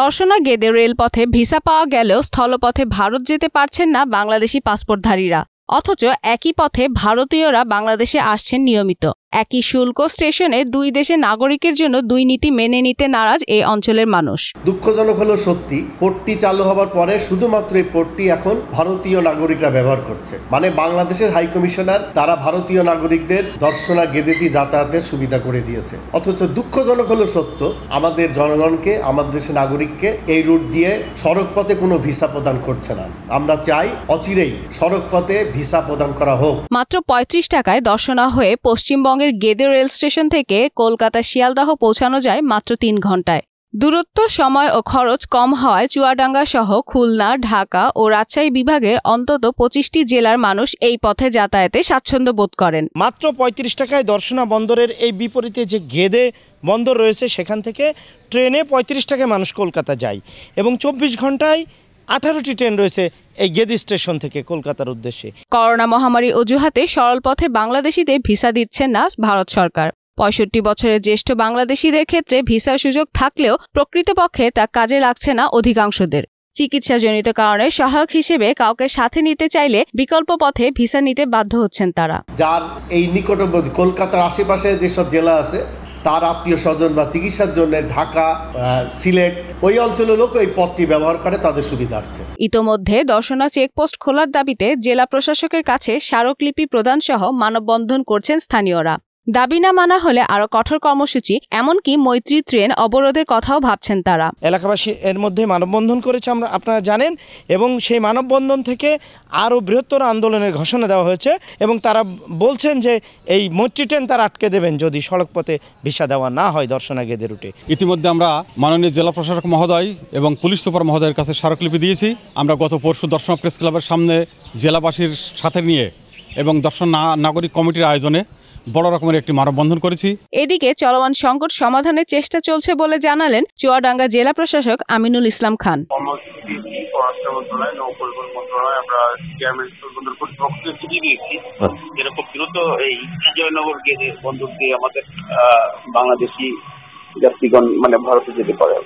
দর্শনা গেদে রেলপথে ভিসা পাওয়া গেলেও স্থলপথে ভারত যেতে পারছেন না বাংলাদেশি পাসপোর্টধারীরা অথচ একই পথে ভারতীয়রা বাংলাদেশে আসছেন নিয়মিত একই শুল্ক স্টেশনে দুই দেশের নাগরিকের জন্য দুই নীতি মেনে নিতে নারাজ এই অঞ্চলের মানুষ দুঃখজনক হলো সত্যি পোর্টটি চালু হবার পরে শুধুমাত্র এই পোর্টটি এখন ভারতীয় নাগরিকরা ব্যবহার করছে মানে বাংলাদেশের হাই কমিশনার তারা ভারতীয় নাগরিকদের দর্শনা গেদেতি যাতায়াতের সুবিধা করে দিয়েছে অথচ দুঃখজনক হলো সত্য আমাদের জনগণকে আমাদের দেশের নাগরিককে এই রুট দিয়ে সড়ক পথে কোনো ভিসা প্রদান করছে না আমরা চাই অচিরেই সড়ক পথে ভিসা প্রদান করা হোক মাত্র পঁয়ত্রিশ টাকায় দর্শনা হয়ে পশ্চিমবঙ্গ পশ্চিমবঙ্গের গেদে রেল স্টেশন থেকে কলকাতা শিয়ালদাহ পৌঁছানো যায় মাত্র তিন ঘন্টায় দূরত্ব সময় ও খরচ কম হওয়ায় চুয়াডাঙ্গা সহ খুলনা ঢাকা ও রাজশাহী বিভাগের অন্তত পঁচিশটি জেলার মানুষ এই পথে যাতায়াতে স্বাচ্ছন্দ্য বোধ করেন মাত্র ৩৫ টাকায় দর্শনা বন্দরের এই বিপরীতে যে গেদে বন্দর রয়েছে সেখান থেকে ট্রেনে ৩৫ টাকায় মানুষ কলকাতা যায় এবং চব্বিশ ঘন্টায় আঠারোটি ট্রেন রয়েছে এই গেদি স্টেশন থেকে কলকাতার উদ্দেশ্যে করোনা মহামারী অজুহাতে সরল পথে বাংলাদেশিদের ভিসা দিচ্ছেন না ভারত সরকার পঁয়ষট্টি বছরের জ্যেষ্ঠ বাংলাদেশিদের ক্ষেত্রে ভিসার সুযোগ থাকলেও প্রকৃতপক্ষে তা কাজে লাগছে না অধিকাংশদের চিকিৎসাজনিত কারণে সহায়ক হিসেবে কাউকে সাথে নিতে চাইলে বিকল্প পথে ভিসা নিতে বাধ্য হচ্ছেন তারা যার এই নিকটবর্তী কলকাতার আশেপাশে যেসব জেলা আছে তার আত্মীয় স্বজন বা চিকিৎসার জন্য ঢাকা সিলেট ওই অঞ্চলের লোক এই পথটি ব্যবহার করে তাদের সুবিধার্থে ইতোমধ্যে দর্শনা চেকপোস্ট খোলার দাবিতে জেলা প্রশাসকের কাছে স্মারকলিপি প্রদান সহ মানববন্ধন করছেন স্থানীয়রা দাবি না মানা হলে আরও কঠোর কর্মসূচি এমনকি মৈত্রী ট্রেন অবরোধের কথাও ভাবছেন তারা এলাকাবাসী এর মধ্যে মানববন্ধন করেছে আমরা আপনারা জানেন এবং সেই মানববন্ধন থেকে আরও বৃহত্তর আন্দোলনের ঘোষণা দেওয়া হয়েছে এবং তারা বলছেন যে এই মৈত্রী ট্রেন তারা আটকে দেবেন যদি সড়কপথে ভিসা দেওয়া না হয় দর্শনাগীদের রুটে ইতিমধ্যে আমরা মাননীয় জেলা প্রশাসক মহোদয় এবং পুলিশ সুপার মহোদয়ের কাছে স্মারকলিপি দিয়েছি আমরা গত পরশু দর্শনা প্রেস ক্লাবের সামনে জেলাবাসীর সাথে নিয়ে এবং দর্শন নাগরিক কমিটির আয়োজনে বড় রকমের একটি মানববন্ধন করেছি এদিকে চলমান সংকট সমাধানের চেষ্টা চলছে বলে জানালেন চুয়াডাঙ্গা জেলা প্রশাসক আমিনুল ইসলাম খান আমরা এই বাংলাদেশি যাত্রীগণ মানে ভারতে যেতে পারে